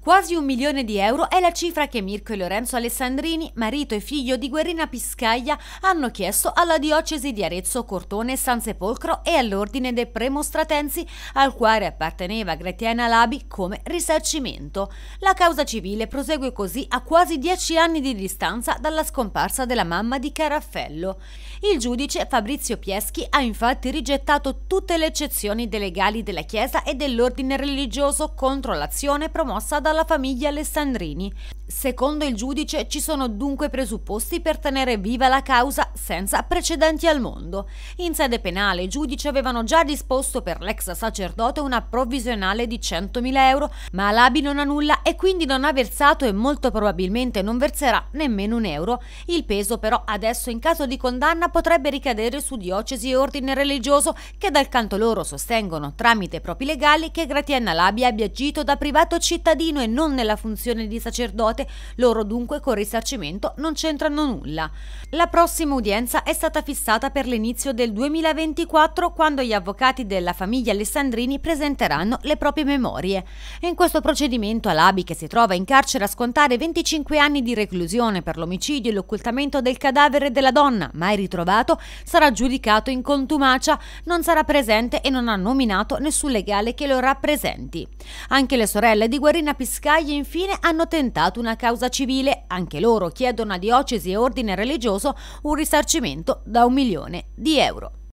Quasi un milione di euro è la cifra che Mirko e Lorenzo Alessandrini, marito e figlio di Guerrina Piscaglia, hanno chiesto alla diocesi di Arezzo, Cortone e San Sepolcro e all'ordine dei Premostratensi, al quale apparteneva Gretiana Labi, come risarcimento. La causa civile prosegue così a quasi dieci anni di distanza dalla scomparsa della mamma di Caraffello. Il giudice Fabrizio Pieschi ha infatti rigettato tutte le eccezioni dei legali della Chiesa e dell'ordine religioso contro l'azione promossa da dalla famiglia Alessandrini. Secondo il giudice ci sono dunque presupposti per tenere viva la causa senza precedenti al mondo. In sede penale i giudici avevano già disposto per l'ex sacerdote una provvisionale di 100.000 euro, ma l'ABI non ha nulla e quindi non ha versato e molto probabilmente non verserà nemmeno un euro. Il peso però adesso in caso di condanna potrebbe ricadere su diocesi e ordine religioso che dal canto loro sostengono tramite propri legali che Gratienna Labi abbia agito da privato cittadino e non nella funzione di sacerdote, loro dunque con risarcimento non c'entrano nulla. La prossima udienza è stata fissata per l'inizio del 2024 quando gli avvocati della famiglia Alessandrini presenteranno le proprie memorie. In questo procedimento Alabi, che si trova in carcere a scontare 25 anni di reclusione per l'omicidio e l'occultamento del cadavere della donna, mai ritrovato, sarà giudicato in contumacia, non sarà presente e non ha nominato nessun legale che lo rappresenti. Anche le sorelle di Guarina Pisani Biscaglia infine hanno tentato una causa civile. Anche loro chiedono a diocesi e ordine religioso un risarcimento da un milione di euro.